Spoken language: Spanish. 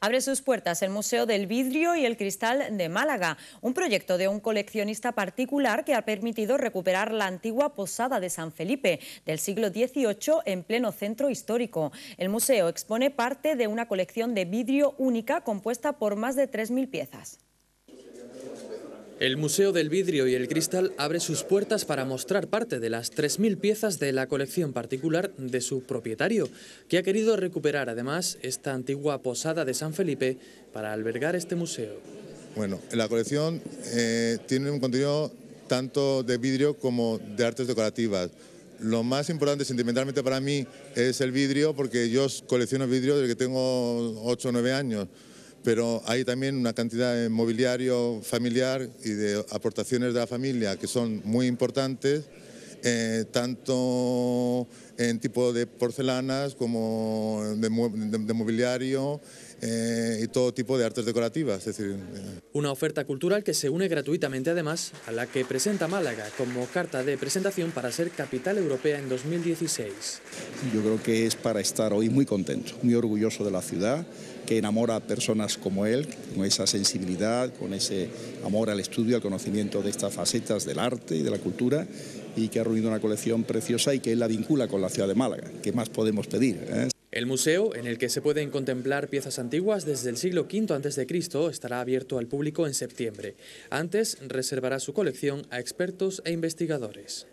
abre sus puertas el Museo del Vidrio y el Cristal de Málaga, un proyecto de un coleccionista particular que ha permitido recuperar la antigua posada de San Felipe del siglo XVIII en pleno centro histórico. El museo expone parte de una colección de vidrio única compuesta por más de 3.000 piezas. El Museo del Vidrio y el Cristal abre sus puertas para mostrar parte de las 3.000 piezas de la colección particular de su propietario, que ha querido recuperar además esta antigua posada de San Felipe para albergar este museo. Bueno, la colección eh, tiene un contenido tanto de vidrio como de artes decorativas. Lo más importante sentimentalmente para mí es el vidrio, porque yo colecciono vidrio desde que tengo 8 o 9 años pero hay también una cantidad de mobiliario familiar y de aportaciones de la familia que son muy importantes, eh, tanto en tipo de porcelanas, como de, mobiliario eh, y todo tipo de artes decorativas. Es decir, eh. Una oferta cultural que se une gratuitamente además a la que presenta Málaga como carta de presentación para ser capital europea en 2016. Yo creo que es para estar hoy muy contento, muy orgulloso de la ciudad, que enamora a personas como él, con esa sensibilidad, con ese amor al estudio, al conocimiento de estas facetas del arte y de la cultura, y que ha reunido una colección preciosa y que él la vincula con la ciudad de Málaga. ¿Qué más podemos pedir? Eh? El museo, en el que se pueden contemplar piezas antiguas desde el siglo V a.C., estará abierto al público en septiembre. Antes reservará su colección a expertos e investigadores.